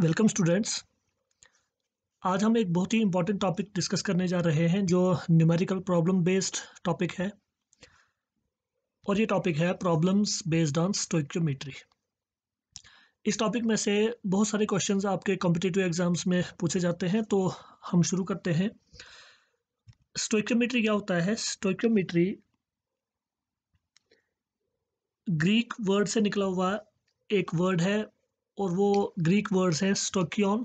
Welcome students आज हम एक बहुत ही इम्पॉर्टेंट टॉपिक डिस्कस करने जा रहे हैं जो न्यूमेरिकल प्रॉब्लम बेस्ड टॉपिक है और ये टॉपिक है प्रॉब्लम्स बेस्ड ऑन स्टोक्योमेट्री इस टॉपिक में से बहुत सारे क्वेश्चंस आपके कॉम्पिटिटिव एग्जाम्स में पूछे जाते हैं तो हम शुरू करते हैं स्टोक्योमेट्री क्या होता है स्टोक्योमेट्री ग्रीक वर्ड से निकला हुआ एक वर्ड है और वो ग्रीक वर्ड्स हैं स्टोकियन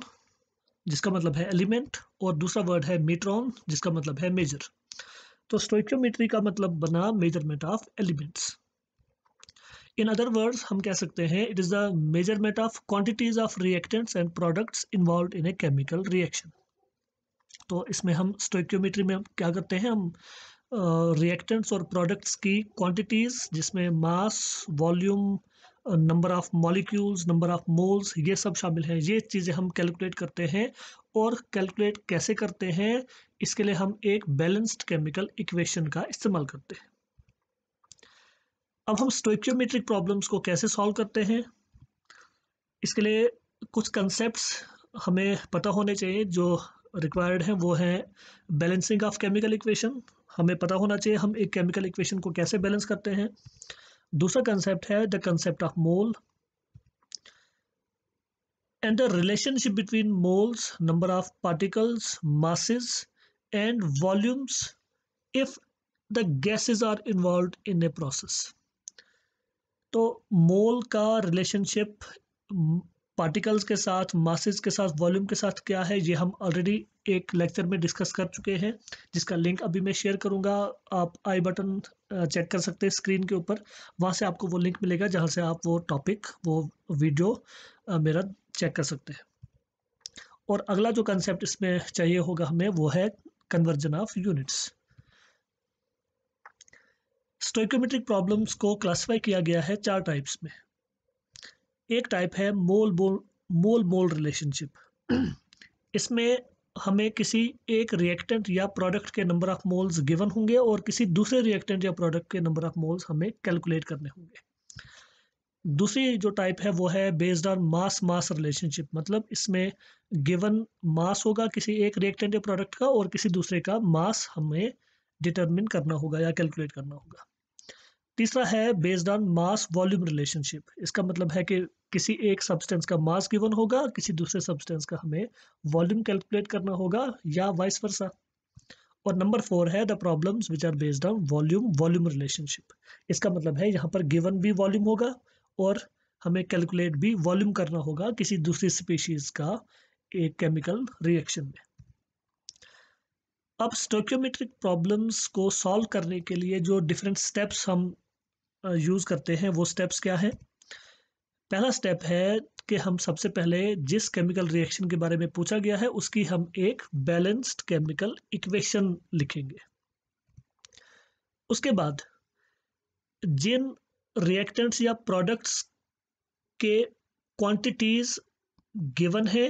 जिसका मतलब है एलिमेंट और दूसरा वर्ड है मीट्रॉन जिसका मतलब है मेजर तो स्टोइक्योमेट्री का मतलब बना measurement of elements in other words हम कह सकते हैं it is the measurement of quantities of reactants and products involve in a chemical reaction तो इसमें हम स्टोक्योमेट्री में क्या करते हैं हम रिएक्टेंट्स uh, और प्रोडक्ट्स की क्वांटिटीज़ जिसमें mass volume number of molecules number of moles ये सब शामिल हैं ये चीज़ें हम कैलकुलेट करते हैं और कैलकुलेट कैसे करते हैं इसके लिए हम एक बैलेंस्ड केमिकल इक्वेशन का इस्तेमाल करते हैं अब हम स्टोक्योमेट्रिक प्रॉब्लम्स को कैसे सॉल्व करते हैं इसके लिए कुछ कंसेप्ट हमें पता होने चाहिए जो रिक्वायर्ड हैं वो हैं बैलेंसिंग ऑफ केमिकल इक्वेशन हमें पता होना चाहिए हम एक केमिकल इक्वेशन को कैसे बैलेंस करते हैं दूसरा कंसेप्ट है the concept of mole and the relationship between moles number of particles masses and volumes if the gases are involve in a process तो मोल का रिलेशनशिप पार्टिकल्स के साथ मासेज के साथ वॉल्यूम के साथ क्या है ये हम ऑलरेडी एक लेक्चर में डिस्कस कर चुके हैं जिसका लिंक अभी मैं शेयर करूंगा आप आई बटन चेक कर सकते हैं स्क्रीन के ऊपर वहाँ से आपको वो लिंक मिलेगा जहाँ से आप वो टॉपिक वो वीडियो मेरा चेक कर सकते हैं और अगला जो कंसेप्ट इसमें चाहिए होगा हमें वो है conversion of units stoichiometric problems को क्लासिफाई किया गया है चार टाइप्स में एक टाइप है मोल मोल मोल रिलेशनशिप इसमें हमें किसी एक रिएक्टेंट या प्रोडक्ट के नंबर ऑफ मोल्स गिवन होंगे और किसी दूसरे रिएक्टेंट या प्रोडक्ट के नंबर ऑफ मोल्स हमें कैलकुलेट करने होंगे दूसरी जो टाइप है वो है based on mass mass relationship मतलब इसमें गिवन मास होगा किसी एक रिएक्टेंट या प्रोडक्ट का और किसी दूसरे का मास हमें डिटरमिन करना होगा या कैलकुलेट करना होगा तीसरा है based on mass volume relationship इसका मतलब है कि किसी एक सब्सटेंस का मास गिवन होगा किसी दूसरे सब्सटेंस का हमें वॉल्यूम कैलकुलेट करना होगा या वाइस वर्सा और नंबर फोर है the problems which are based on volume volume relationship इसका मतलब है यहाँ पर गिवन भी वॉल्यूम होगा और हमें कैलकुलेट भी वॉल्यूम करना होगा किसी दूसरी स्पीशीज़ का एक केमिकल रिएक्शन में अब स्टोक्योमेट्रिक प्रॉब्लम्स को सॉल्व करने के लिए जो डिफरेंट स्टेप्स हम यूज़ करते हैं वो स्टेप्स क्या है पहला स्टेप है कि हम सबसे पहले जिस केमिकल रिएक्शन के बारे में पूछा गया है उसकी हम एक बैलेंस्ड केमिकल इक्वेशन लिखेंगे उसके बाद जिन रिएक्टेंट्स या प्रोडक्ट्स के क्वांटिटीज़ गिवन है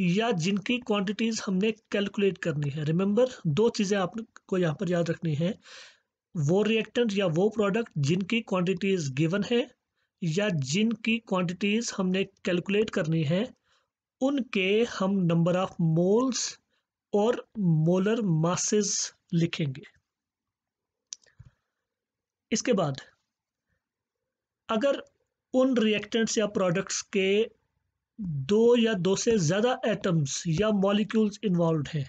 या जिनकी क्वांटिटीज़ हमने कैलकुलेट करनी है रिमेंबर दो चीज़ें आपको यहाँ पर याद रखनी है वो रिएक्टेंट या वो प्रोडक्ट जिनकी क्वांटिटीज गिवन है या जिनकी क्वांटिटीज हमने कैलकुलेट करनी है उनके हम नंबर ऑफ मोल्स और मोलर मासेस लिखेंगे इसके बाद अगर उन रिएक्टेंट्स या प्रोडक्ट्स के दो या दो से ज़्यादा एटम्स या मॉलिक्यूल्स इन्वॉल्व हैं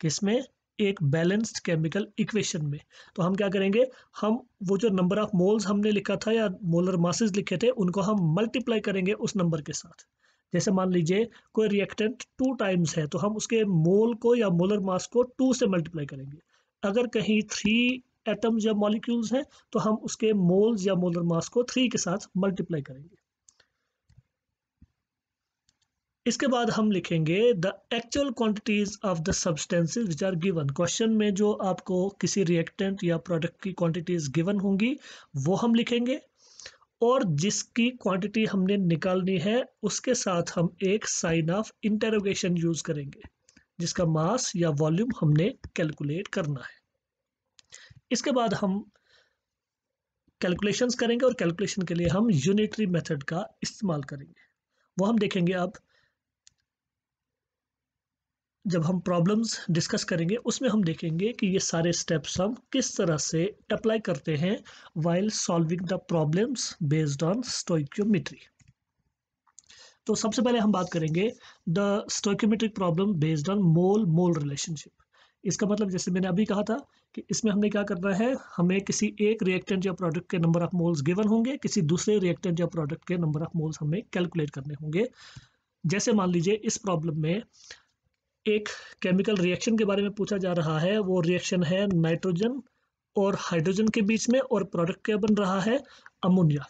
किसमें एक बैलेंस्ड केमिकल इक्वेशन में तो हम क्या करेंगे हम वो जो नंबर ऑफ मोल्स हमने लिखा था या मोलर मासेस लिखे थे उनको हम मल्टीप्लाई करेंगे उस नंबर के साथ जैसे मान लीजिए कोई रिएक्टेंट टू टाइम्स है तो हम उसके मोल को या मोलर मास को टू से मल्टीप्लाई करेंगे अगर कहीं थ्री एटम्स या मॉलिक्यूल्स हैं तो हम उसके मोल्स या मोलर मास को थ्री के साथ मल्टीप्लाई करेंगे इसके बाद हम लिखेंगे the actual quantities of the substances which are given question में जो आपको किसी रिएक्टेंट या प्रोडक्ट की क्वांटिटीज गिवन होंगी वो हम लिखेंगे और जिसकी क्वांटिटी हमने निकालनी है उसके साथ हम एक साइन ऑफ इंटेरोगेशन यूज करेंगे जिसका मास या वॉल्यूम हमने कैलकुलेट करना है इसके बाद हम कैलकुलेशंस करेंगे और कैलकुलेशन के लिए हम यूनिटरी मेथड का इस्तेमाल करेंगे वो हम देखेंगे अब जब हम प्रॉब्लम्स डिस्कस करेंगे उसमें हम देखेंगे कि ये सारे स्टेप्स हम किस तरह से अप्लाई करते हैं while solving the problems based on stoichiometry तो सबसे पहले हम बात करेंगे the stoichiometric problem based on mole mole relationship इसका मतलब जैसे मैंने अभी कहा था कि इसमें हमने क्या करना है हमें किसी एक रिएक्टेंट या प्रोडक्ट के नंबर ऑफ मोल्स गिवन होंगे किसी दूसरे रिएक्टेंट या प्रोडक्ट के नंबर ऑफ मोल्स हमें कैलकुलेट करने होंगे जैसे मान लीजिए इस प्रॉब्लम में एक केमिकल रिएक्शन के बारे में पूछा जा रहा है वो रिएक्शन है नाइट्रोजन और हाइड्रोजन के बीच में और प्रोडक्ट क्या बन रहा है अमोनिया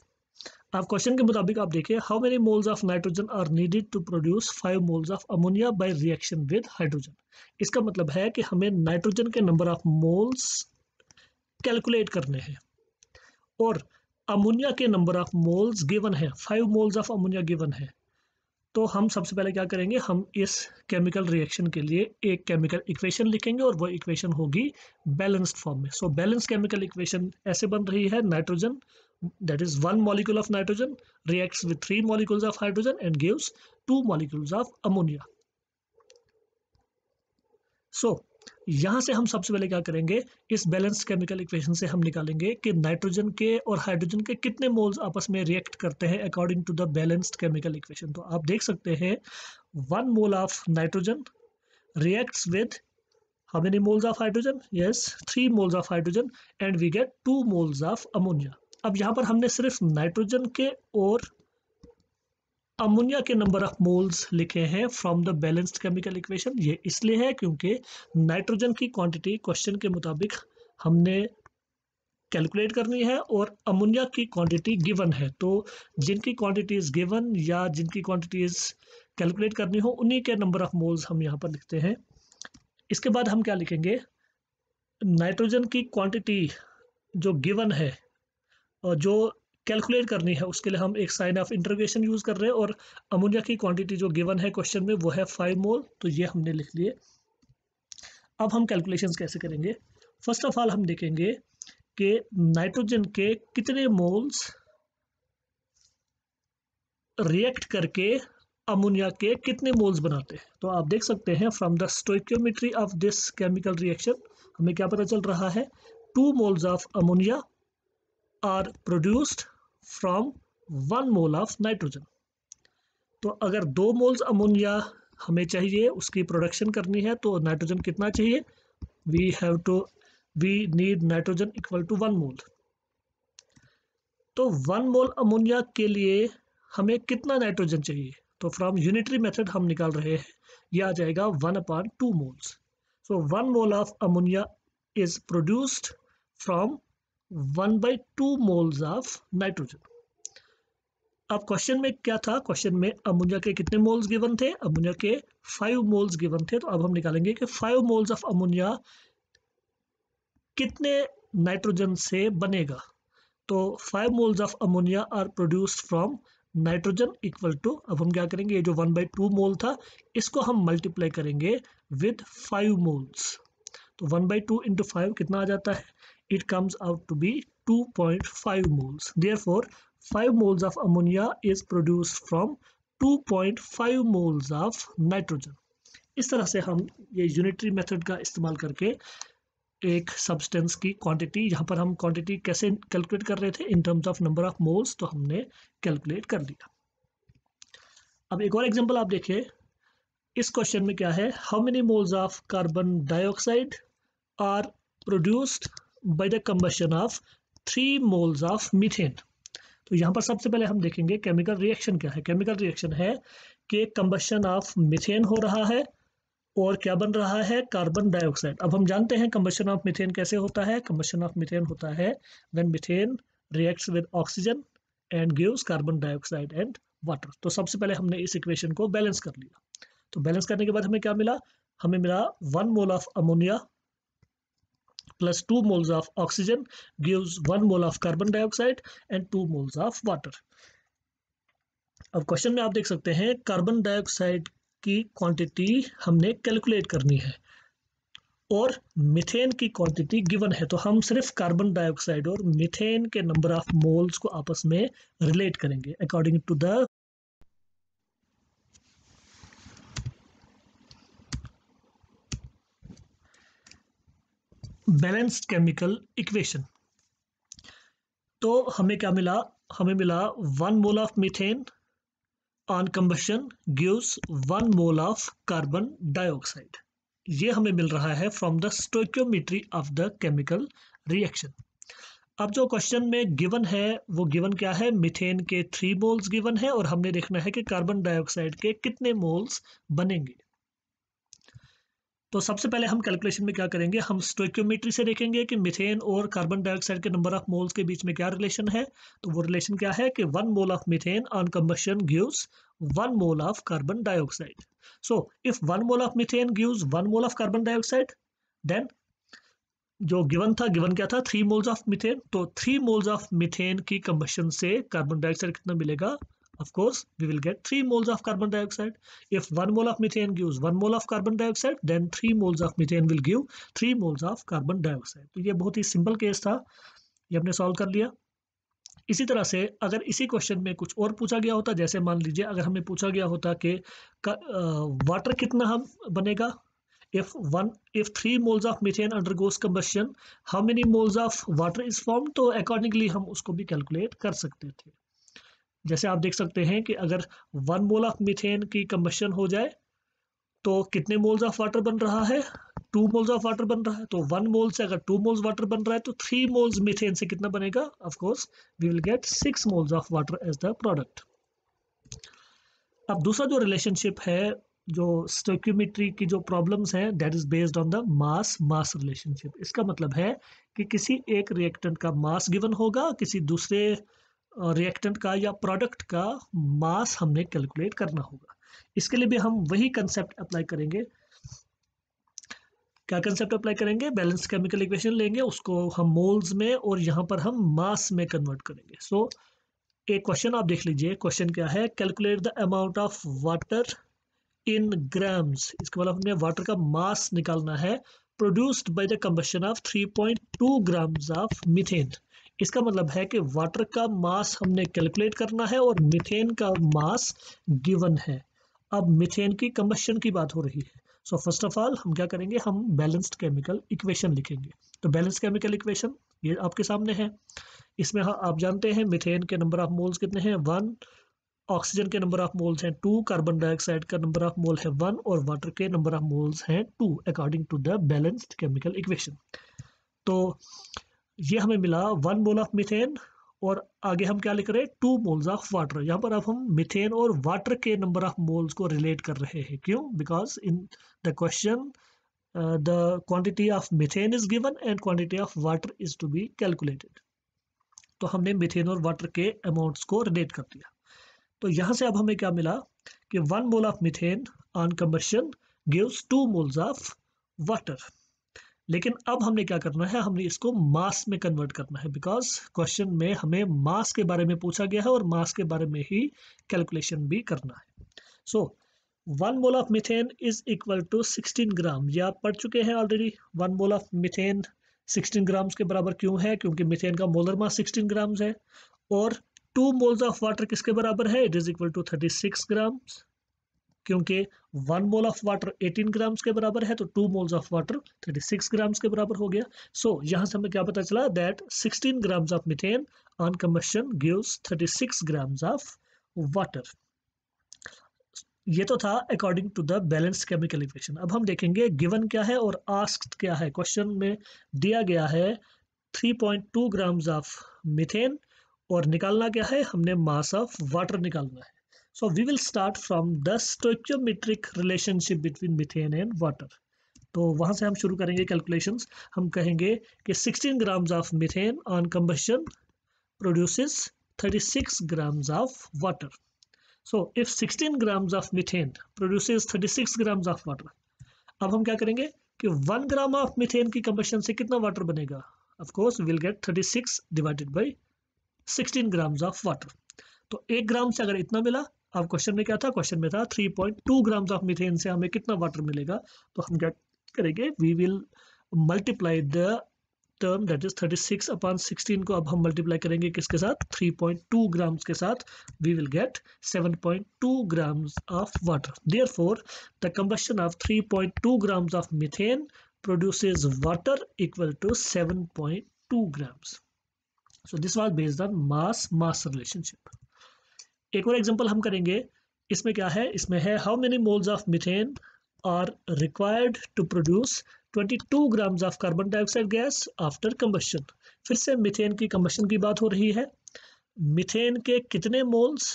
आप क्वेश्चन के मुताबिक आप देखिए how many moles of nitrogen are needed to produce five moles of ammonia by reaction with hydrogen इसका मतलब है कि हमें नाइट्रोजन के नंबर ऑफ मोल्स कैलकुलेट करने हैं और अमोनिया के नंबर ऑफ मोल्स गिवन है five moles of ammonia given है तो हम सबसे पहले क्या करेंगे हम इस केमिकल रिएक्शन के लिए एक केमिकल इक्वेशन लिखेंगे और वो इक्वेशन होगी बैलेंस्ड फॉर्म में सो बैलेंस केमिकल इक्वेशन ऐसे बन रही है nitrogen that is one molecule of nitrogen reacts with three molecules of hydrogen and gives two molecules of ammonia so यहां से हम सबसे पहले क्या करेंगे इस बैलेंस केमिकल इक्वेशन से हम निकालेंगे कि नाइट्रोजन के और हाइड्रोजन के कितने मोल्स आपस में रिएक्ट करते हैं according to the balanced chemical equation तो आप देख सकते हैं one mole of nitrogen reacts with how many moles of hydrogen yes three moles of hydrogen and we get two moles of ammonia अब यहां पर हमने सिर्फ नाइट्रोजन के और अमोनिया के नंबर ऑफ मोल्स लिखे हैं from the balanced chemical equation ये इसलिए है क्योंकि नाइट्रोजन की क्वांटिटी क्वेश्चन के मुताबिक हमने कैलकुलेट करनी है और अमोनिया की क्वांटिटी गिवन है तो जिनकी क्वांटिटीज गिवन या जिनकी क्वांटिटीज कैलकुलेट करनी हो उन्हीं के नंबर ऑफ मोल्स हम यहाँ पर लिखते हैं इसके बाद हम क्या लिखेंगे नाइट्रोजन की क्वांटिटी जो गिवन है और जो कैलकुलेट करनी है उसके लिए हम एक साइन ऑफ इंटरग्रेशन यूज़ कर रहे हैं और अमोनिया की क्वांटिटी जो गिवन है क्वेश्चन में वो है फाइव मोल तो ये हमने लिख लिए अब हम कैलकुलेशन कैसे करेंगे फर्स्ट ऑफ ऑल हम देखेंगे कि नाइट्रोजन के कितने मोल्स रिएक्ट करके अमोनिया के कितने मोल्स बनाते हैं तो आप देख सकते हैं from the stoichiometry of this chemical reaction हमें क्या पता चल रहा है two moles of ammonia are produced from one mole of nitrogen तो अगर दो मोल्स अमोनिया हमें चाहिए उसकी प्रोडक्शन करनी है तो नाइट्रोजन कितना चाहिए we have to we need nitrogen equal to one mole तो वन मोल अमोनिया के लिए हमें कितना नाइट्रोजन चाहिए तो फ्रॉम यूनिटरी मेथड हम निकाल रहे हैं यह आ जाएगा one upon two moles so one mole of ammonia is produced from one by two moles of nitrogen अब क्वेश्चन में क्या था क्वेश्चन में अमोनिया के कितने मोल्स गिवन थे अमोनिया के फाइव मोल्स गिवन थे तो अब हम निकालेंगे कि फाइव मोल्स ऑफ अमोनिया कितने नाइट्रोजन से बनेगा तो five moles of ammonia are produced from nitrogen equal to अब हम क्या करेंगे ये जो वन बाई टू मोल था इसको हम मल्टीप्लाई करेंगे विद फाइव मोल्स तो one by two into five कितना आ जाता है it comes out to be 2.5 moles. Therefore, 5 moles of ammonia is produced from 2.5 moles of nitrogen. इस तरह से हम ये यूनिटरी मेथड का इस्तेमाल करके एक सब्सटेंस की क्वांटिटी यहाँ पर हम क्वांटिटी कैसे कैलकुलेट कर रहे थे in terms of number of moles तो हमने कैलकुलेट कर लिया अब एक और एग्जांपल आप देखिए इस क्वेश्चन में क्या है how many moles of carbon dioxide are produced by the combustion of three moles of methane तो यहाँ पर सबसे पहले हम देखेंगे केमिकल रिएक्शन क्या है केमिकल रिएक्शन है कि कम्बशन ऑफ मिथेन हो रहा है और क्या बन रहा है कार्बन डाइऑक्साइड अब हम जानते हैं कम्बशन ऑफ मिथेन कैसे होता है कम्बशन ऑफ मिथेन होता है when methane reacts with oxygen and gives carbon dioxide and water तो सबसे पहले हमने इस इक्वेशन को बैलेंस कर लिया तो बैलेंस करने के बाद हमें क्या मिला हमें मिला one mole of ammonia plus 2 moles of oxygen gives 1 mole of carbon dioxide and 2 moles of water. अब क्वेश्चन में आप देख सकते हैं कार्बन डाइऑक्साइड की क्वांटिटी हमने कैलकुलेट करनी है और मिथेन की क्वांटिटी गिवन है तो हम सिर्फ कार्बन डाइऑक्साइड और मिथेन के नंबर ऑफ मोल्स को आपस में रिलेट करेंगे according to the balanced chemical equation तो हमें क्या मिला हमें मिला one mole of methane on combustion gives one mole of carbon dioxide ये हमें मिल रहा है from the stoichiometry of the chemical reaction अब जो क्वेश्चन में गिवन है वो गिवन क्या है मिथेन के थ्री मोल्स गिवन है और हमने देखना है कि कार्बन डाइऑक्साइड के कितने मोल्स बनेंगे तो सबसे पहले हम कैलकुलेशन में क्या करेंगे हम स्टोक्योमेट्री से देखेंगे कि मिथेन और कार्बन डाइऑक्साइड के नंबर ऑफ मोल्स के बीच में क्या रिलेशन है तो वो रिलेशन क्या है कि one mole of methane on combustion gives one mole of carbon dioxide so if one mole of methane gives one mole of carbon dioxide then जो गिवन था गिवन क्या था थ्री मोल्स ऑफ मिथेन तो three moles of methane की combustion से carbon dioxide कितना मिलेगा of course we will get 3 moles of carbon dioxide if 1 mole of methane gives 1 mole of carbon dioxide then 3 moles of methane will give 3 moles of carbon dioxide to ye bahut hi simple case tha ye apne solve kar liya इसी तरह से अगर इसी question में कुछ और पूछा गया होता जैसे मान लीजिए अगर हमें पूछा गया होता कि वाटर कितना हम बनेगा if one if three moles of methane undergoes combustion how many moles of water is form तो अकॉर्डिंगली हम उसको भी कैलकुलेट कर सकते थे जैसे आप देख सकते हैं कि अगर वन मोल ऑफ मिथेन की कम्बशन हो जाए तो कितने मोल्स ऑफ वाटर बन रहा है टू मोल्स ऑफ वाटर बन रहा है तो वन मोल से अगर टू मोल्स वाटर बन रहा है तो थ्री मोल्स मिथेन से कितना बनेगा of course we will get six moles of water as the product अब दूसरा जो रिलेशनशिप है जो स्टोक्यूमेट्री की जो प्रॉब्लम्स हैं that is based on the mass mass relationship इसका मतलब है कि किसी एक रिएक्टेंट का मास गिवन होगा किसी दूसरे रिएक्टेंट का या प्रोडक्ट का मास हमने कैलकुलेट करना होगा इसके लिए भी हम वही कंसेप्ट अप्लाई करेंगे क्या कंसेप्ट अप्लाई करेंगे बैलेंस केमिकल इक्वेशन लेंगे उसको हम मोल्स में और यहाँ पर हम मास में कन्वर्ट करेंगे सो so, एक क्वेश्चन आप देख लीजिए क्वेश्चन क्या है calculate the amount of water in grams इसके बाद हमने वाटर का मास निकालना है produced by the combustion of two grams of methane इसका मतलब है कि वाटर का मास हमने कैलकुलेट करना है और मिथेन का मास गिवन है अब मिथेन की कम्बशन की बात हो रही है सो फर्स्ट ऑफ ऑल हम क्या करेंगे हम बैलेंस्ड केमिकल इक्वेशन लिखेंगे तो बैलेंस्ड केमिकल इक्वेशन ये आपके सामने है इसमें हाँ आप जानते हैं मिथेन के नंबर ऑफ मोल्स कितने हैं वन ऑक्सीजन के नंबर ऑफ मोल्स हैं टू कार्बन डाइऑक्साइड का नंबर ऑफ मोल है वन और वाटर के नंबर ऑफ मोल्स हैं two according to the balanced chemical equation तो ये हमें मिला वन मोल ऑफ मिथेन और आगे हम क्या लिख रहे हैं टू मोल्स ऑफ वाटर यहाँ पर अब हम मिथेन और वाटर के नंबर ऑफ मोल्स को रिलेट कर रहे हैं क्यों because in the question the quantity of methane is given and quantity of water is to be calculated तो हमने मिथेन और वाटर के अमाउंट्स को रिलेट कर दिया तो यहाँ से अब हमें क्या मिला कि one mole of methane on combustion gives two moles of water लेकिन अब हमने क्या करना है हमने इसको मास में कन्वर्ट करना है बिकॉज क्वेश्चन में हमें मास के बारे में पूछा गया है और मास के बारे में ही कैलकुलेशन भी करना है so one mole of methane is equal to sixteen gram ये आप पढ़ चुके हैं already one mole of methane sixteen grams के बराबर क्यों है क्योंकि मिथेन का मोलर मास सिक्सटीन ग्राम्स है और टू मोल्स ऑफ वाटर किसके बराबर है it is equal to thirty six grams क्योंकि one mole of water 18 grams के बराबर है तो two moles of water 36 grams के बराबर हो गया सो so, यहाँ से हमें क्या पता चला that 16 grams of methane on combustion gives 36 grams of water ये तो था according to the balance chemical equation अब हम देखेंगे गिवन क्या है और आस्क क्या है क्वेश्चन में दिया गया है 3.2 ग्राम्स ऑफ मिथेन और निकालना क्या है हमने मास ऑफ वाटर निकालना है so we will start from the stoichiometric relationship between methane and water तो वहां से हम शुरू करेंगे कैलकुलेशन हम कहेंगे कि 16 grams of methane on combustion produces 36 grams of water so if sixteen grams of methane produce thirty six grams of water अब हम क्या करेंगे कि वन ग्राम ऑफ मिथेन की कंबस्टन से कितना वाटर बनेगा of course will get 36 divided by 16 grams of water तो एक ग्राम से अगर इतना मिला अब क्वेश्चन में क्या था क्वेश्चन में था 3.2 ग्राम्स ऑफ मिथेन से हमें कितना वाटर मिलेगा तो हम क्या करेंगे we will multiply the term that is 36 upon 16 को अब हम मल्टीप्लाई करेंगे किसके साथ 3.2 ग्राम्स के साथ we will get 7.2 grams of water therefore the combustion of 3.2 grams of methane produces water equal to 7.2 grams so this was based on mass mass relationship एक और एग्जाम्पल हम करेंगे इसमें क्या है इसमें है how many moles of methane are required to produce 22 grams of carbon dioxide gas after combustion फिर से मिथेन की कम्बशन की बात हो रही है मिथेन के कितने मोल्स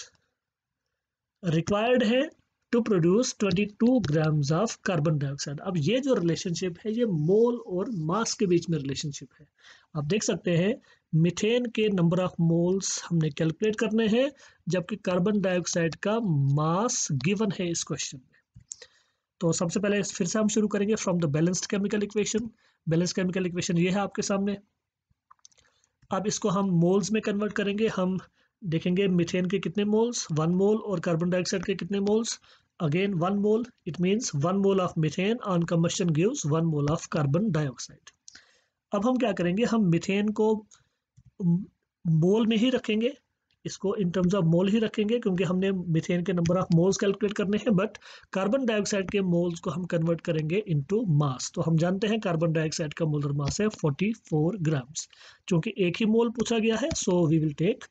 रिक्वायर्ड हैं to produce 22 grams of carbon dioxide अब ये जो रिलेशनशिप है ये मोल और मास के बीच में रिलेशनशिप है आप देख सकते हैं मिथेन के नंबर ऑफ मोल्स हमने कैलकुलेट करने हैं जबकि कार्बन डाइऑक्साइड का मास गिवन है इस क्वेश्चन में तो सबसे पहले फिर से हम शुरू करेंगे from the balanced chemical equation balance chemical equation ये है आपके सामने अब इसको हम मोल्स में कन्वर्ट करेंगे हम देखेंगे मिथेन के कितने मोल्स वन मोल और कार्बन डाइऑक्साइड के कितने moles again one mole it means one mole of methane on combustion gives one mole of carbon dioxide अब हम क्या करेंगे हम मिथेन को मोल में ही रखेंगे इसको इन टर्म्स ऑफ मोल ही रखेंगे क्योंकि हमने मिथेन के नंबर ऑफ मोल्स कैलकुलेट करने हैं बट कार्बन डाइऑक्साइड के मोल्स को हम कन्वर्ट करेंगे इनटू मास तो हम जानते हैं कार्बन डाइऑक्साइड का मोलर मास है 44 ग्राम्स क्योंकि एक ही मोल पूछा गया है so we will take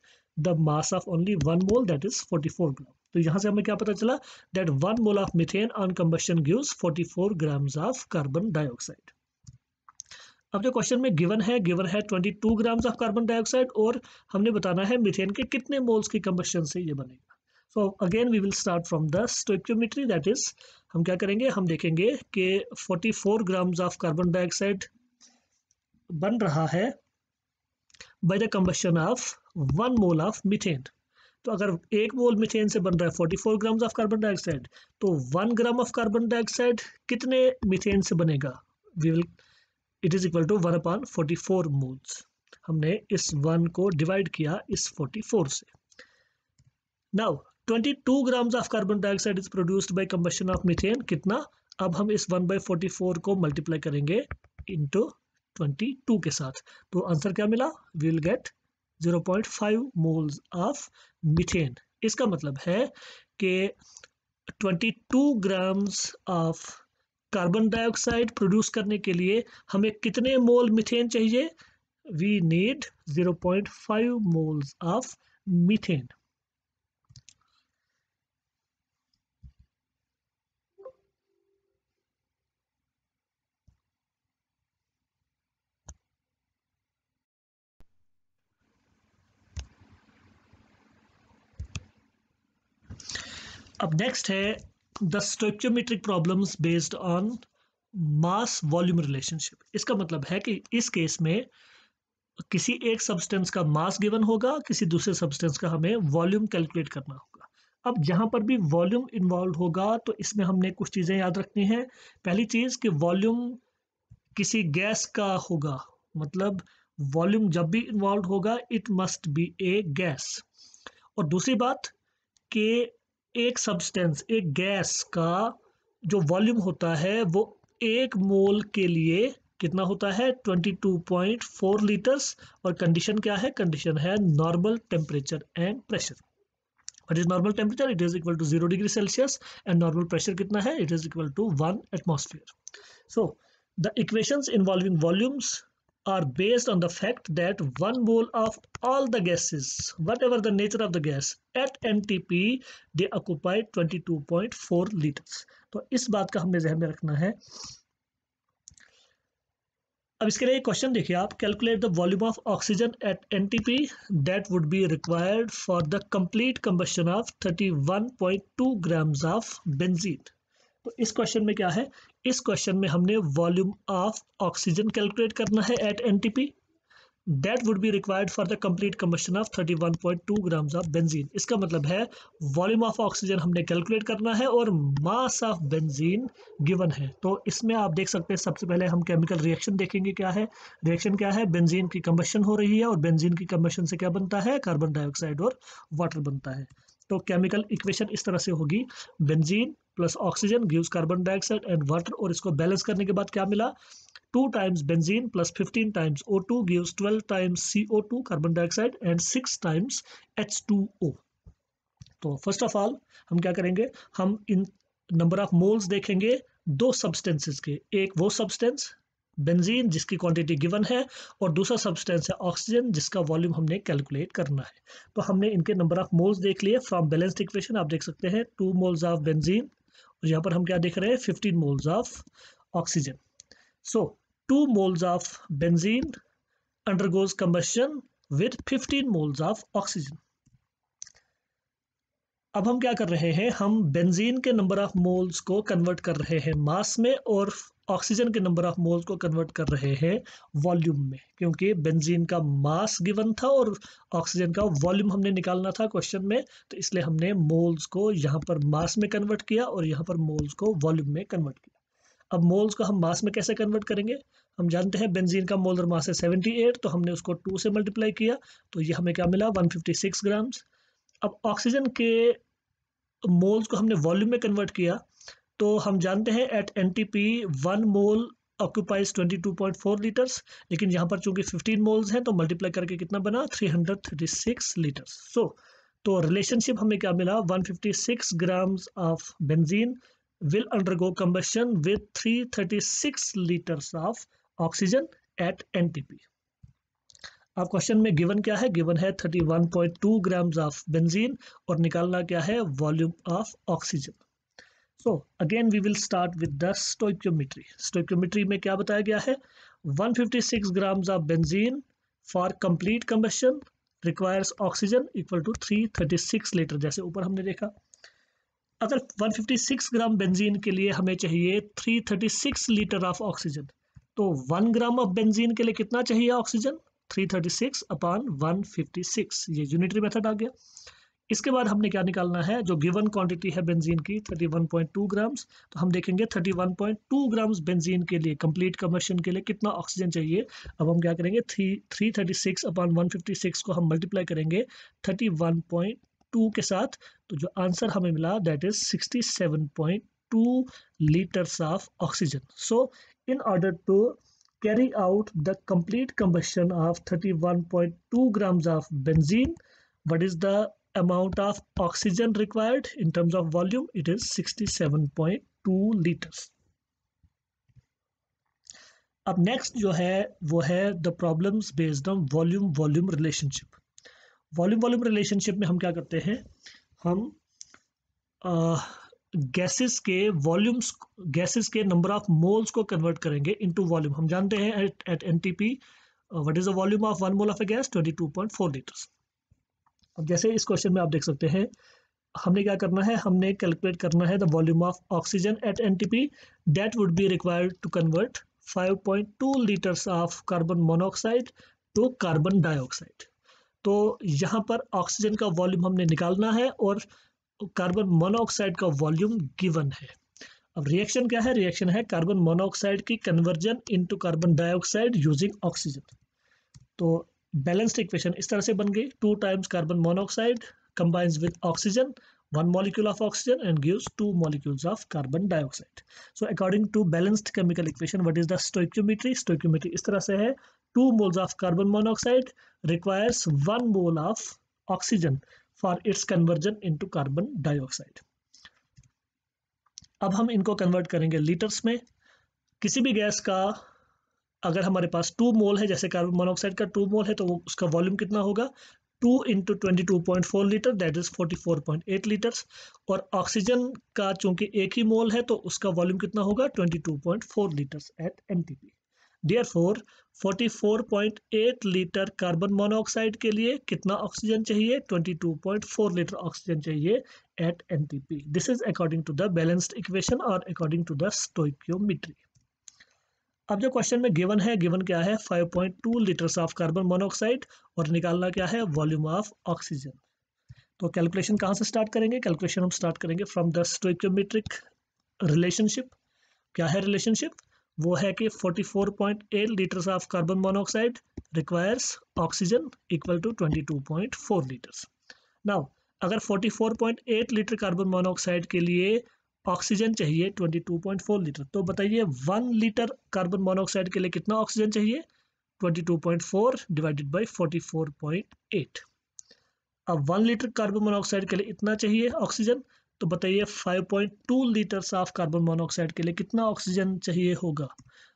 the mass of only one mole that is forty gram तो यहाँ से हमें क्या पता चला that one mole of methane on combustion gives forty grams of carbon dioxide अब जो क्वेश्चन में गिवन है गिवन है 22 ग्राम्स ऑफ कार्बन डाइऑक्साइड और हमने बताना है मिथेन के कितने मोल्स की कंबस्टन से ये बनेगा so again we will start from the stoichiometry that is हम क्या करेंगे हम देखेंगे कि 44 ग्राम्स ऑफ कार्बन डाइऑक्साइड बन रहा है by the combustion of one mole of methane तो अगर एक मोल मिथेन से बन रहा है 44 ग्राम्स ऑफ कार्बन डाइऑक्साइड तो one gram of carbon dioxide कितने मिथेन से बनेगा we will it is equal to one upon forty four moons हमने इस वन को डिवाइड किया इस फोर्टी फोर से now twenty two grams of carbon dioxide is produced by combustion of methane कितना अब हम इस वन बाई फोर्टी फोर को मल्टीप्लाई करेंगे इन टू ट्वेंटी टू के साथ तो आंसर क्या मिला we'll get zero point five moles of methane इसका मतलब है कि twenty two grams of carbon dioxide produce करने के लिए हमें कितने मोल मिथेन चाहिए we need 0.5 moles of methane अब नेक्स्ट है the stoichiometric problem based on mass volume relationship इसका मतलब है कि इस केस में किसी एक सब्सटेंस का मास गिवन होगा किसी दूसरे सब्सटेंस का हमें वॉल्यूम कैलकुलेट करना होगा अब जहाँ पर भी वॉल्यूम इन्वॉल्व होगा तो इसमें हमने कुछ चीज़ें याद रखनी है पहली चीज़ कि वॉल्यूम किसी गैस का होगा मतलब वॉल्यूम जब भी इन्वॉल्व होगा it must be a gas और दूसरी बात कि एक सब्सटेंस एक गैस का जो वॉल्यूम होता है वो एक मोल के लिए कितना होता है 22.4 लीटर्स और कंडीशन क्या है कंडीशन है normal temperature and pressure it is normal temperature it is equal to zero degree Celsius and normal pressure कितना है it is equal to one atmosphere so the equation involving volumes are based on the fact that one mole of all the gases, whatever the nature of the gas, at NTP they occupy 22.4 liters. तो is बात का हमने जहन में रखना है अब इसके लिए एक क्वेश्चन देखिए आप calculate the volume of oxygen at NTP that would be required for the complete combustion of 31.2 grams of benzene तो इस क्वेश्चन में क्या है इस क्वेश्चन में हमने वॉल्यूम ऑफ ऑक्सीजन कैलकुलेट करना है at NTP that would be required for the complete combustion of 31.2 grams of benzene इसका मतलब है वॉल्यूम ऑफ ऑक्सीजन हमने कैलकुलेट करना है और मास ऑफ बेंजीन गिवन है तो इसमें आप देख सकते हैं सबसे पहले हम केमिकल रिएक्शन देखेंगे क्या है रिएक्शन क्या है बेंजीन की कम्बशन हो रही है और बेंजीन की कम्बशन से क्या बनता है कार्बन डाइऑक्साइड और वाटर बनता है तो केमिकल इक्वेशन इस तरह से होगी benzene plus oxygen gives carbon dioxide and water और इसको बैलेंस करने के बाद क्या मिला two times benzene plus fifteen times O two gives twelve times C O two carbon dioxide and six times H two O तो first of all हम क्या करेंगे हम इन नंबर ऑफ मोल्स देखेंगे दो सब्सटेंसेस के एक वो सब्सटेंस बेंजीन जिसकी क्वांटिटी गिवन है और दूसरा सब्सटेंस है ऑक्सीजन जिसका वॉल्यूम हमने कैलकुलेट करना है तो हमने इनके नंबर ऑफ मोल्स देख लिए फ्रॉम बैलेंस्ड इक्वेशन आप देख सकते हैं टू मोल्स ऑफ बेंजीन और यहाँ पर हम क्या देख रहे हैं fifteen moles of oxygen so two moles of benzene undergoes combustion with fifteen moles of oxygen अब हम क्या कर रहे हैं हम बेंजीन के नंबर ऑफ मोल्स को कन्वर्ट कर रहे हैं मास में और ऑक्सीजन के नंबर ऑफ मोल्स को कन्वर्ट कर रहे हैं वॉल्यूम में क्योंकि बेंजीन का मास गिवन था और ऑक्सीजन का वॉल्यूम हमने निकालना था क्वेश्चन में तो इसलिए हमने मोल्स को यहाँ पर मास में कन्वर्ट किया और यहाँ पर मोल्स को वॉल्यूम में कन्वर्ट किया अब मोल्स को हम मास में कैसे कन्वर्ट करेंगे हम जानते हैं बेंजीन का मोलर मास है एट तो हमने उसको टू से मल्टीप्लाई किया तो ये हमें क्या मिला सिक्स ग्राम्स अब ऑक्सीजन के मोल्स को हमने वॉल्यूम में कन्वर्ट किया तो हम जानते हैं at N T P one mole occupies twenty two point four litres लेकिन यहाँ पर चूंकि फिफ्टीन मोल्स हैं तो मल्टीप्लाई करके कितना बना सिक्स लीटर्स सो तो रिलेशनशिप हमें क्या मिला one fifty six grams of benzene three thirty six litres of oxygen at N T P अब क्वेश्चन में गिवन क्या है गिवन है टू ग्राम्स ऑफ बेंजीन और निकालना क्या है volume of oxygen so again we will start with the stoichiometry stoichiometry में क्या बताया गया है 156 fifty six grams of benzene for complete combustion requires oxygen equal to three thirty six litre जैसे ऊपर हमने देखा अगर 156 ग्राम बेंजीन के लिए हमें चाहिए 336 लीटर ऑफ ऑक्सीजन तो 1 ग्राम ऑफ बेंजीन के लिए कितना चाहिए ऑक्सीजन 336 अपॉन 156 ये यूनिटरी मेथड आ गया इसके बाद हमने क्या निकालना है जो गिवन क्वांटिटी है बेंजीन की 31.2 ग्राम्स तो हम देखेंगे 31.2 ग्राम्स बेंजीन के लिए कंप्लीट कमर्शन के लिए कितना ऑक्सीजन चाहिए अब हम क्या करेंगे थ्री थ्री अपॉन वन को हम मल्टीप्लाई करेंगे थर्टी टू के साथ तो जो आंसर हमें मिला that is sixty seven point two litres of oxygen so in order to carry out the complete combustion of thirty one point two grams of benzene what is the amount of oxygen required in terms of volume it is 67.2 liters अब next जो है वो है the problems based on volume volume relationship volume volume relationship में हम क्या करते हैं हम गैसेस के वॉल्यूम्स गैसेस के नंबर ऑफ मोल्स को कन्वर्ट करेंगे इनटू वॉल्यूम हम जानते हैं at at NTP what is the volume of one mole of a gas 22.4 litres अब जैसे इस क्वेश्चन में आप देख सकते हैं हमने क्या करना है हमने कैलकुलेट करना है the volume of oxygen at N T P that would be required to convert two litres of carbon monoxide to carbon dioxide तो यहाँ पर ऑक्सीजन का वॉल्यूम हमने निकालना है और कार्बन मोनोऑक्साइड का वॉल्यूम गिवन है अब रिएक्शन क्या है रिएक्शन है कार्बन मोनोऑक्साइड की conversion into carbon dioxide using oxygen तो बैलेंस्ड इक्वेशन इस तरह से बन गई two times carbon monoxide combines with oxygen one molecule of oxygen and gives two molecules of carbon dioxide so according to balanced chemical equation what is the stoichiometry stoichiometry इस तरह से है two moles of carbon monoxide requires one mole of oxygen for its conversion into carbon dioxide अब हम इनको convert करेंगे litres में किसी भी गैस का अगर हमारे पास टू मोल है जैसे कार्बन मोनोऑक्साइड का टू मोल है तो उसका वॉल्यूम कितना होगा two into twenty two point four litre that is forty four point eight litres और ऑक्सीजन का चूंकि एक ही मोल है तो उसका वॉल्यूम कितना होगा twenty two point four litres at N T P therefore forty four point eight litre carbon monoxide के लिए कितना ऑक्सीजन चाहिए twenty two point four litre oxygen चाहिए at N T P this is according to the balanced equation और according to the stoichiometry अब जो question में given है गिवन क्या है 5.2 लीटर्स ऑफ कार्बन मोनोऑक्साइड और निकालना क्या है वॉल्यूम ऑफ ऑक्सीजन तो कैलकुलेशन कहाँ से स्टार्ट करेंगे कैलकुलेशन हम स्टार्ट करेंगे फ्रॉम द स्टोक्योमेट्रिक रिलेशनशिप क्या है रिलेशनशिप वो है कि 44.8 litres of carbon monoxide requires oxygen equal to 22.4 litres now अगर 44.8 लीटर कार्बन मोनोऑक्साइड के लिए ऑक्सीजन चाहिए 22.4 लीटर तो बताइए वन लीटर कार्बन मोनोऑक्साइड के लिए कितना ऑक्सीजन चाहिए 22.4 डिवाइडेड बाई 44.8 अब वन लीटर कार्बन मोनोऑक्साइड के लिए इतना चाहिए ऑक्सीजन तो बताइए 5.2 लीटर साफ कार्बन मोनोऑक्साइड के लिए कितना ऑक्सीजन चाहिए होगा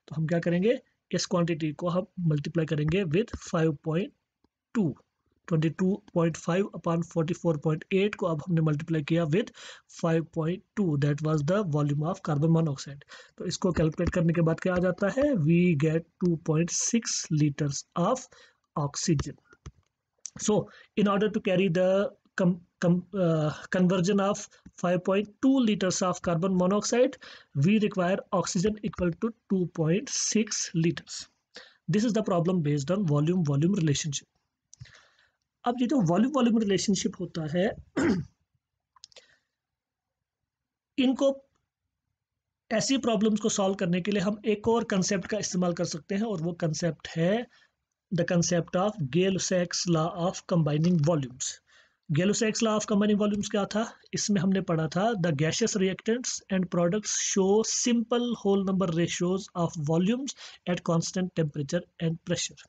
तो हम क्या करेंगे इस क्वांटिटी को हम मल्टीप्लाई करेंगे विद 5.2 22.5 अपॉन 44.8 को अब हमने मल्टीप्लाई किया with 5.2 that was the volume of carbon monoxide तो इसको कैलकुलेट करने के बाद क्या आ जाता है we get 2.6 litres of oxygen so in order to carry the com, com, uh, conversion of 5.2 liters of carbon monoxide, we require oxygen equal to 2.6 liters. This is the problem based on volume-volume relationship. अब ये जो volume volume relationship होता है इनको ऐसी problems को solve करने के लिए हम एक और कंसेप्ट का इस्तेमाल कर सकते हैं और वो कंसेप्ट है the concept of Gay Lussac's law of combining volumes Gay Lussac's law of combining volumes क्या था इसमें हमने पढ़ा था the gaseous reactants and products show simple whole number ratios of volumes at constant temperature and pressure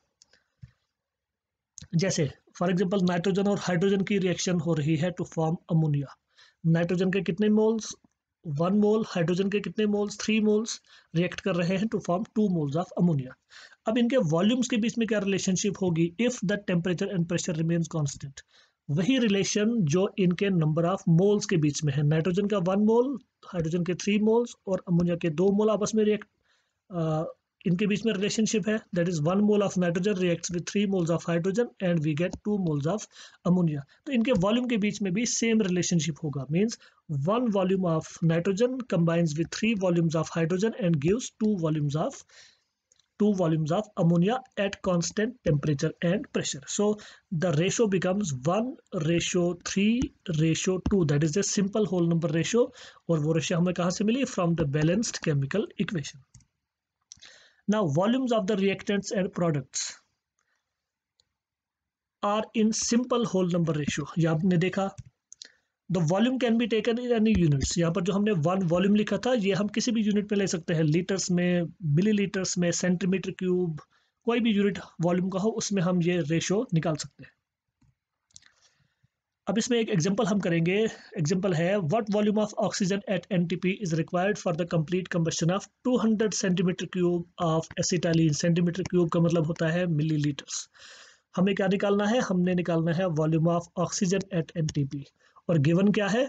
जैसे for example nitrogen और hydrogen की reaction हो रही है टू फॉर्म अमोनिया नाइट्रोजन के कितने मोल्स वन मोल हाइड्रोजन के कितने मोल्स थ्री मोल्स रिएक्ट कर रहे हैं to form two moles of ammonia अब इनके वॉल्यूम्स के बीच में क्या रिलेशनशिप होगी if the temperature and pressure remains constant वही रिलेशन जो इनके नंबर ऑफ मोल्स के बीच में है नाइट्रोजन का वन मोल हाइड्रोजन के थ्री मोल्स और अमोनिया के दो मोल आपस में रिएक्ट इनके बीच में रिलेशनशिप है that is one mole of nitrogen reacts with three moles of hydrogen and we get two moles of ammonia तो इनके वॉल्यूम के बीच में भी सेम रिलेशनशिप होगा means one volume of nitrogen combines with three volumes of hydrogen and gives two volumes of two volumes of ammonia at constant temperature and pressure so the ratio becomes one ratio three ratio two that is the simple whole number ratio और वो ratio हमें कहाँ से मिली from the balanced chemical equation Now volumes of the reactants and products are in simple whole number ratio. ये आपने देखा the volume can be taken in any units यहाँ पर जो हमने वन वॉल्यूम लिखा था ये हम किसी भी यूनिट में ले सकते हैं लीटर्स में मिलीलीटर्स में सेंटीमीटर क्यूब कोई भी यूनिट वॉल्यूम का हो उसमें हम ये रेशो निकाल सकते हैं अब इसमें एक एग्जांपल हम करेंगे एग्जांपल है what volume of oxygen at NTP is required for the complete combustion of 200 centimetre cube of acetylene centimetre cube का मतलब होता है मिलीलीटर्स हमें क्या निकालना है हमने निकालना है volume of oxygen at P और गिवन क्या है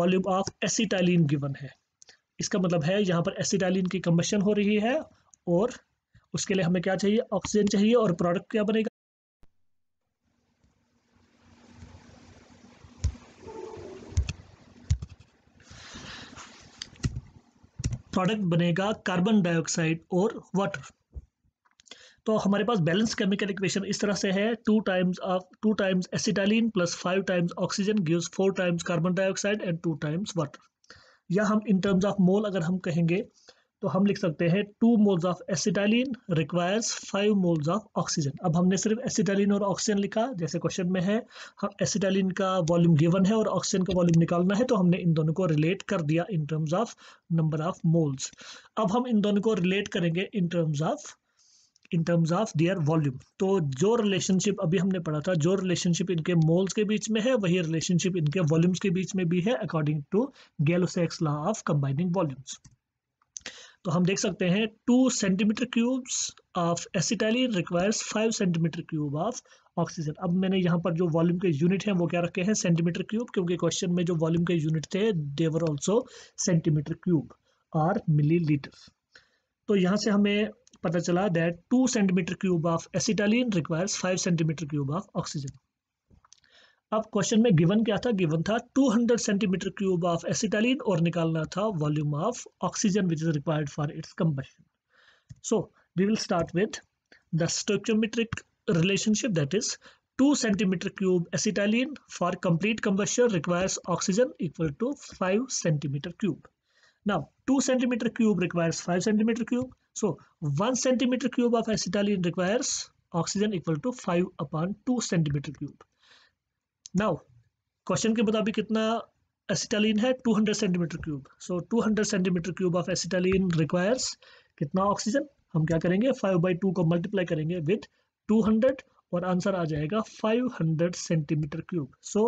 वॉल्यूम ऑफ एसिटालीन गिवन है इसका मतलब है यहाँ पर एसिटालीन की कम्बेशन हो रही है और उसके लिए हमें क्या चाहिए ऑक्सीजन चाहिए और प्रोडक्ट क्या बनेगा प्रोडक्ट बनेगा कार्बन डाइऑक्साइड और वाटर तो हमारे पास बैलेंस केमिकल इक्वेशन इस तरह से है two times of two times acetylene plus five times oxygen gives four times carbon dioxide and two times water या हम इन टर्म्स ऑफ मोल अगर हम कहेंगे तो हम लिख सकते हैं two moles of acetylene requires five moles of oxygen अब हमने सिर्फ एसिटालीन और ऑक्सीजन लिखा जैसे क्वेश्चन में है हम एसिटालिन का वॉल्यूम गिवन है और ऑक्सीजन का वॉल्यूम निकालना है तो हमने इन दोनों को रिलेट कर दिया in terms of number of moles अब हम इन दोनों को रिलेट करेंगे in terms of in terms of their volume तो जो रिलेशनशिप अभी हमने पढ़ा था जो रिलेशनशिप इनके मोल्स के बीच में है वही रिलेशनशिप इनके वॉल्यूम्स के बीच में भी है according to Gay Lussac's law of combining volumes तो हम देख सकते हैं two centimetre cubes of acetylene requires five centimetre cube of oxygen अब मैंने यहाँ पर जो वॉल्यूम के यूनिट हैं वो क्या रखे हैं सेंटीमीटर क्यूब क्योंकि क्वेश्चन में जो वॉल्यूम के यूनिट थे देवर ऑल्सो सेंटीमीटर क्यूब और मिली तो यहाँ से हमें पता चला that two centimetre cube of acetylene requires five centimetre cube of oxygen अब क्वेश्चन में गिवन क्या था गिवन था 200 सेंटीमीटर क्यूब ऑफ एसिटालीन और निकालना था volume of oxygen which is required for its combustion so we will start with the stoichiometric relationship that is 2 centimetre cube acetylene for complete combustion requires oxygen equal to five centimetre cube now two centimetre cube requires five centimetre cube so one centimetre cube of acetylene requires oxygen equal to five upon two centimetre cube now question के मुताबिक कितना एसिटालीन है 200 centimetre cube so 200 centimetre cube of acetylene requires कितना oxygen हम क्या करेंगे 5 by two को मल्टीप्लाई करेंगे विद 200 और आंसर आ जाएगा 500 centimetre cube so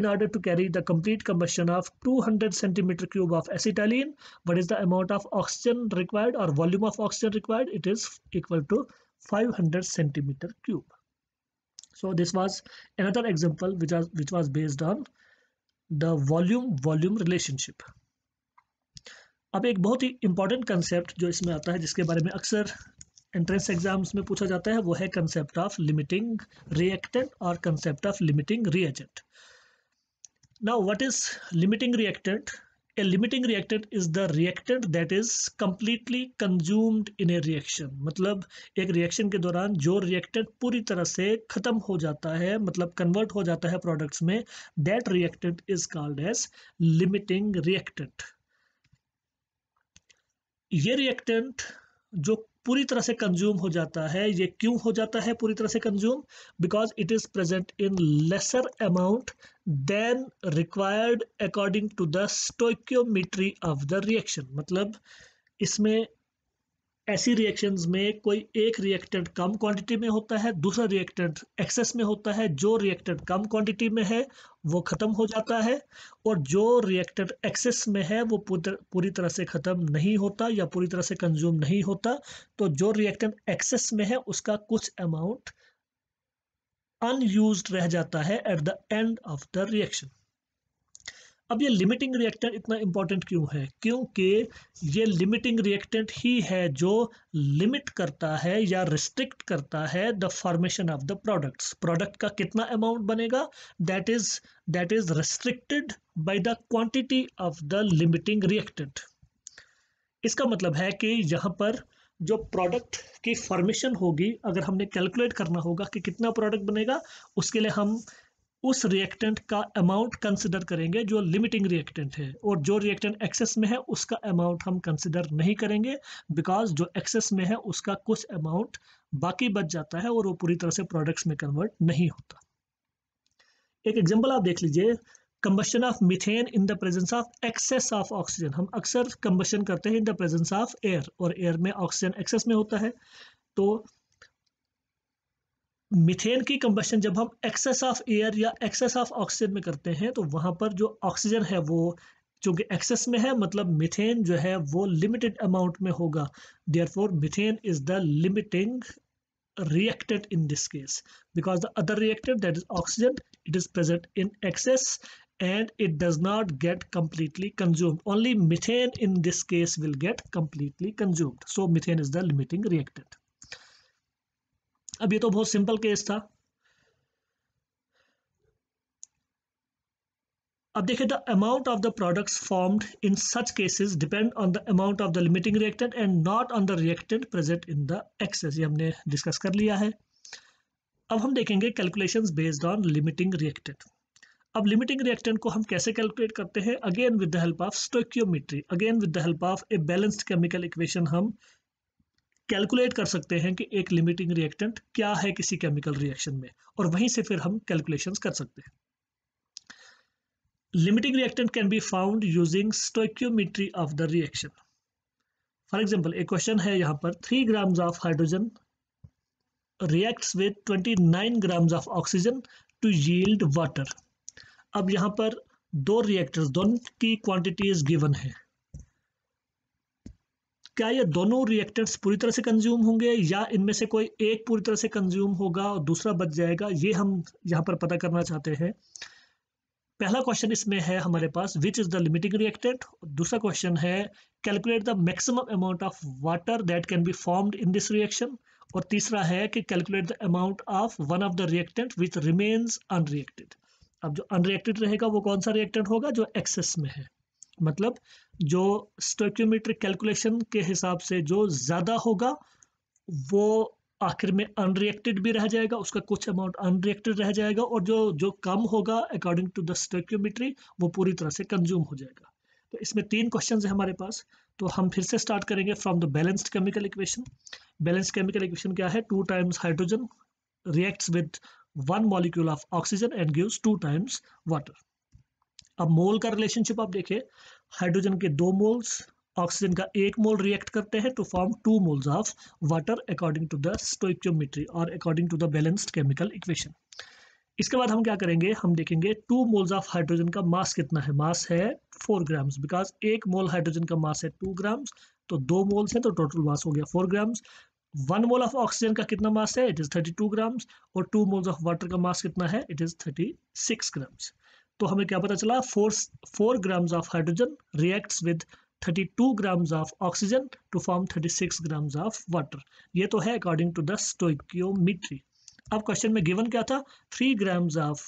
in order to carry the complete combustion of 200 centimetre cube of acetylene what is the amount of oxygen required और volume of oxygen required it is equal to five centimetre cube so this was another example which was which was based on the volume volume relationship अब एक बहुत ही important concept जो इसमें आता है जिसके बारे में अक्सर एंट्रेंस एग्जाम्स में पूछा जाता है वो है कंसेप्ट ऑफ लिमिटिंग रिएक्टेंट और concept of limiting reagent now what is limiting reactant a limiting reactant is the reactant that is completely consumed in a reaction मतलब एक रिएक्शन के दौरान जो रिएक्टेंट पूरी तरह से ख़त्म हो जाता है मतलब कन्वर्ट हो जाता है प्रोडक्ट्स में that reactant is called as limiting reactant ये रिएक्टेंट जो पूरी तरह से कंज्यूम हो जाता है ये क्यों हो जाता है पूरी तरह से consume because it is present in lesser amount than required according to the stoichiometry of the reaction मतलब इसमें ऐसी रिएक्शंस में कोई एक रिएक्टेंट कम क्वांटिटी में होता है दूसरा रिएक्टेंट एक्सेस में होता है जो रिएक्टेंट कम क्वांटिटी में है वो ख़त्म हो जाता है और जो रिएक्टेंट एक्सेस में है वो पूरी तरह से ख़त्म नहीं होता या पूरी तरह से कंज्यूम नहीं होता तो जो रिएक्टेंट एक्सेस में है उसका कुछ अमाउंट अनयूज रह जाता है at the end of the reaction अब ये लिमिटिंग रिएक्टेंट इतना इम्पॉर्टेंट क्यों है क्योंकि ये लिमिटिंग रिएक्टेंट ही है जो लिमिट करता है या रिस्ट्रिक्ट करता है the formation of the products product का कितना अमाउंट बनेगा that is that is restricted by the quantity of the limiting reactant इसका मतलब है कि यहाँ पर जो प्रोडक्ट की फॉर्मेशन होगी अगर हमने कैलकुलेट करना होगा कि कितना प्रोडक्ट बनेगा उसके लिए हम उस रिएक्टेंट का अमाउंट कंसिडर करेंगे जो लिमिटिंग रिएक्टेंट है और जो रिएक्टेंट एक्सेस में है उसका अमाउंट हम कंसिडर नहीं करेंगे बिकॉज जो एक्सेस में है उसका कुछ अमाउंट बाकी बच जाता है और वो पूरी तरह से प्रोडक्ट्स में कन्वर्ट नहीं होता एक एग्जाम्पल आप देख लीजिए combustion of methane in the presence of excess of oxygen हम अक्सर कंबशन करते हैं in the presence of air और एयर में ऑक्सीजन एक्सेस में होता है तो मिथेन की कंबेशन जब हम एक्सेस ऑफ एयर या एक्सेस ऑफ ऑक्सीजन में करते हैं तो वहां पर जो ऑक्सीजन है वो चूँकि एक्सेस में है मतलब मिथेन जो है वो लिमिटेड अमाउंट में होगा therefore methane is the limiting reactant in this case because the other reactant that is oxygen it is present in excess and it does not get completely consumed only methane in this case will get completely consumed so methane is the limiting reacted अब ये तो बहुत simple case था अब देखिए the amount of the products formed in such cases depend on the amount of the limiting reactant and not on the reactant present in the excess ये हमने discuss कर लिया है अब हम देखेंगे calculation based on limiting reactant अब limiting reactant को हम कैसे कैलकुलेट करते हैं again with the help of stoichiometry again with the help of a balanced chemical equation हम कैलकुलेट कर सकते हैं कि एक लिमिटिंग रिएक्टेंट क्या है किसी केमिकल रिएक्शन में और वहीं से फिर हम कैलकुलेशन कर सकते हैं limiting reactant can be found using stoichiometry of the reaction for example एक क्वेश्चन है यहाँ पर three gram of hydrogen react with twenty nine grams of oxygen to yield water अब यहाँ पर दो रिएक्टर्स दोनों की क्वांटिटी गिवन है क्या ये दोनों रिएक्टेंट्स पूरी तरह से कंज्यूम होंगे या इनमें से कोई एक पूरी तरह से कंज्यूम होगा और दूसरा बच जाएगा ये हम यहाँ पर पता करना चाहते हैं पहला क्वेश्चन इसमें है हमारे पास which is the limiting reactant दूसरा क्वेश्चन है calculate the maximum amount of water that can be formed in this reaction और तीसरा है कि calculate the amount of one of the reactant which remains unreacted अब जो अनरिएक्टेड रहेगा वो कौन सा रिएक्टेंट होगा जो एक्सेस में है मतलब जो स्टोक्योमेट्रिक कैलकुलेशन के हिसाब से जो ज़्यादा होगा वो आखिर में अनरिएक्टेड भी रह जाएगा उसका कुछ अमाउंट अनरिएक्टेड रह जाएगा और जो जो कम होगा अकॉर्डिंग टू द स्टोक्योमेट्री वो पूरी तरह से कंज्यूम हो जाएगा तो इसमें तीन क्वेश्चन है हमारे पास तो हम फिर से स्टार्ट करेंगे from the balanced chemical equation balanced chemical equation क्या है two times hydrogen reacts with one molecule of oxygen and gives two times water अब मोल का रिलेशनशिप आप देखें हाइड्रोजन के दो मोल्स ऑक्सीजन का एक मोल रिएक्ट करते हैं to form two moles of water according to the stoichiometry और according to the balanced chemical equation इसके बाद हम क्या करेंगे हम देखेंगे टू मोल्स ऑफ हाइड्रोजन का मास कितना है मास है फोर ग्राम्स बिकॉज एक मोल हाइड्रोजन का मास है टू ग्राम्स तो दो मोल्स हैं तो टोटल मास हो गया four grams one mole of oxygen का कितना मास है it is thirty two grams और टू मोल्स ऑफ वाटर का मास कितना है it is thirty six grams तो हमें क्या पता चला four four grams of hydrogen reacts with 32 grams of oxygen to form 36 grams of water ये तो है अकॉर्डिंग टू the stoichiometry अब क्वेश्चन में गिवन क्या था थ्री grams ऑफ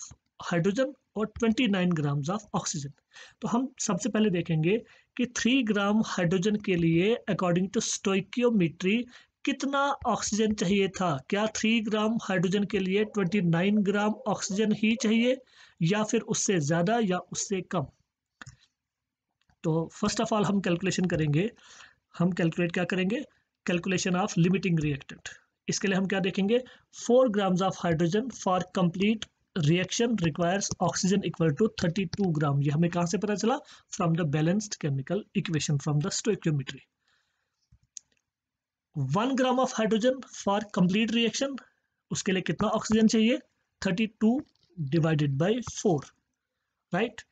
हाइड्रोजन और 29 grams ऑफ ऑक्सीजन तो हम सबसे पहले देखेंगे कि थ्री ग्राम हाइड्रोजन के लिए अकॉर्डिंग टू स्टोकियोमीट्री कितना ऑक्सीजन चाहिए था क्या थ्री ग्राम हाइड्रोजन के लिए ट्वेंटी नाइन ग्राम ऑक्सीजन ही चाहिए या फिर उससे ज़्यादा या उससे कम तो फर्स्ट ऑफ ऑल हम कैलकुलेशन करेंगे हम कैलकुलेट क्या करेंगे कैलकुलेशन ऑफ लिमिटिंग रिएक्टेंट इसके लिए हम क्या देखेंगे four grams of hydrogen for complete reaction requires oxygen equal to thirty two gram ये हमें कहाँ से पता चला from the balanced chemical equation from the stoichiometry one gram of hydrogen for complete reaction उसके लिए कितना ऑक्सीजन चाहिए thirty two divided by four right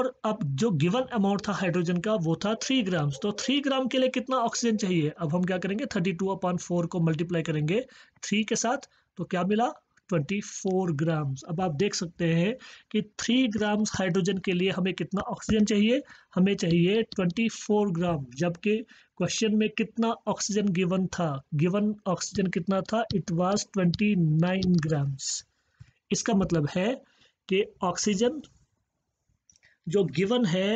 और अब जो गिवन अमाउंट था हाइड्रोजन का वो था थ्री ग्राम्स तो थ्री ग्राम के लिए कितना ऑक्सीजन चाहिए अब हम क्या करेंगे थर्टी टू अपॉन फोर को मल्टीप्लाई करेंगे थ्री के साथ तो क्या मिला 24 ग्राम्स अब आप देख सकते हैं कि 3 ग्राम्स हाइड्रोजन के लिए हमें कितना ऑक्सीजन चाहिए हमें चाहिए 24 ग्राम जबकि क्वेश्चन में कितना ऑक्सीजन गिवन था गिवन ऑक्सीजन कितना था इट वाज 29 ग्राम्स इसका मतलब है कि ऑक्सीजन जो गिवन है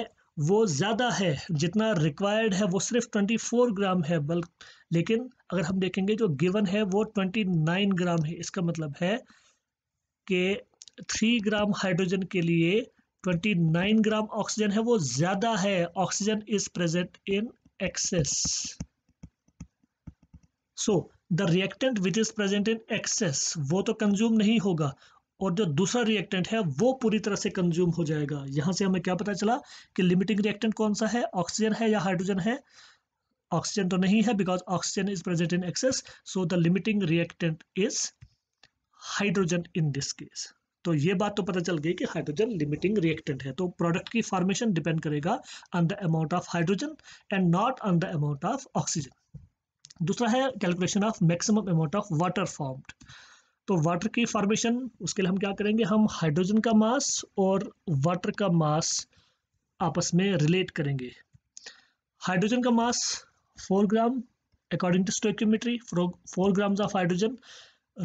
वो ज़्यादा है जितना रिक्वायर्ड है वो सिर्फ 24 ग्राम है बल्कि लेकिन अगर हम देखेंगे जो गिवन है वो ट्वेंटी नाइन ग्राम है इसका मतलब है कि थ्री ग्राम हाइड्रोजन के लिए ट्वेंटी नाइन ग्राम ऑक्सीजन है वो ज़्यादा है oxygen is present in excess so the reactant which is present in excess वो तो कंज्यूम नहीं होगा और जो दूसरा रिएक्टेंट है वो पूरी तरह से कंज्यूम हो जाएगा यहां से हमें क्या पता चला कि लिमिटिंग रिएक्टेंट कौन सा है ऑक्सीजन है या हाइड्रोजन है ऑक्सीजन तो नहीं है because oxygen is present in excess so the limiting reactant is hydrogen in this case तो ये बात तो पता चल गई कि हाइड्रोजन लिमिटिंग रिएक्टेंट है तो प्रोडक्ट की फॉर्मेशन डिपेंड करेगा on the amount of hydrogen and not on the amount of oxygen दूसरा है calculation of maximum amount of water formed तो वाटर की फॉर्मेशन उसके लिए हम क्या करेंगे हम हाइड्रोजन का मास और वाटर का मास आपस में रिलेट करेंगे हाइड्रोजन का मास 4 gram according to stoichiometry 4 grams of hydrogen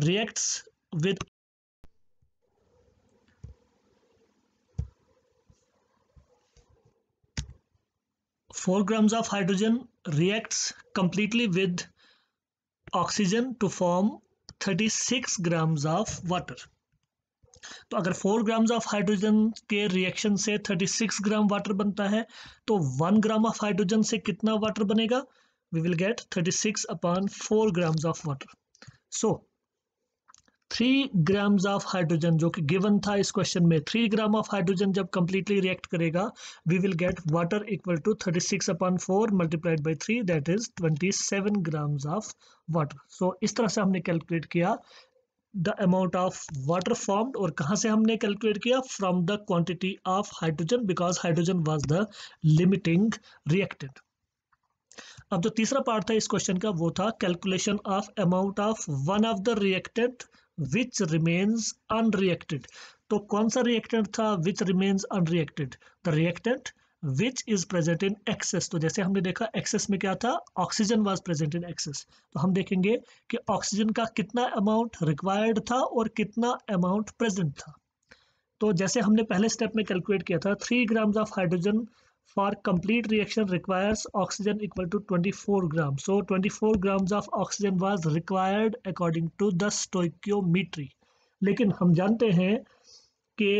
reacts with Four grams of hydrogen reacts completely with oxygen to form 36 grams of water. तो अगर 4 ग्राम्स ऑफ हाइड्रोजन के रिएक्शन से 36 ग्राम वाटर बनता है तो 1 ग्राम ऑफ हाइड्रोजन से कितना वाटर बनेगा we will get 36 upon 4 grams of water so three grams of hydrogen जो कि गिवन था इस क्वेश्चन में थ्री ग्राम ऑफ हाइड्रोजन जब कंप्लीटली रिएक्ट करेगा we will get water equal to thirty six upon four multiplied by three that is twenty seven grams of water so इस तरह से हमने कैलकुलेट किया the amount of water formed और कहाँ से हमने कैलकुलेट किया from the quantity of hydrogen because hydrogen was the limiting reacted अब जो तीसरा पार्ट था इस क्वेश्चन का वो था calculation of amount of one of the reactant which remains unreacted तो कौन सा रिएक्टेंट था which remains unreacted the reactant which is present in excess तो जैसे हमने देखा एक्सेस में क्या था oxygen was present in excess तो हम देखेंगे कि ऑक्सीजन का कितना अमाउंट रिक्वायर्ड था और कितना अमाउंट प्रेजेंट था तो जैसे हमने पहले स्टेप में कैलकुलेट किया था three grams of hydrogen for complete reaction requires oxygen equal to 24 gram So 24 grams of oxygen was required according to the stoichiometry. lekin hum jante hain ke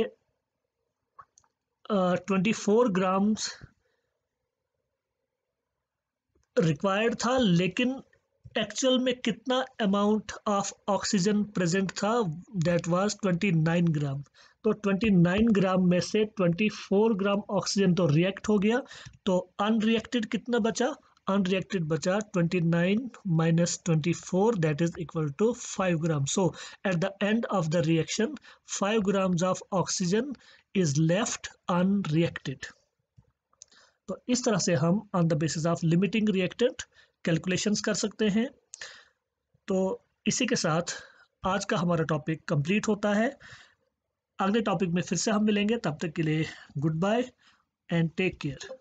uh, 24 grams required था लेकिन actual में कितना amount of oxygen present था that was 29 gram तो 29 ग्राम में से 24 gram oxygen तो react हो गया तो अनरिएक्टेड कितना बचा अनरिएक्टेड बचा 29 minus 24 that is equal to 5 gram so at the end of the reaction 5 grams of oxygen is left unreacted तो इस तरह से हम on the basis of limiting reactant calculations कर सकते हैं तो इसी के साथ आज का हमारा टॉपिक कंप्लीट होता है अगले टॉपिक में फिर से हम मिलेंगे तब तक के लिए good bye and take care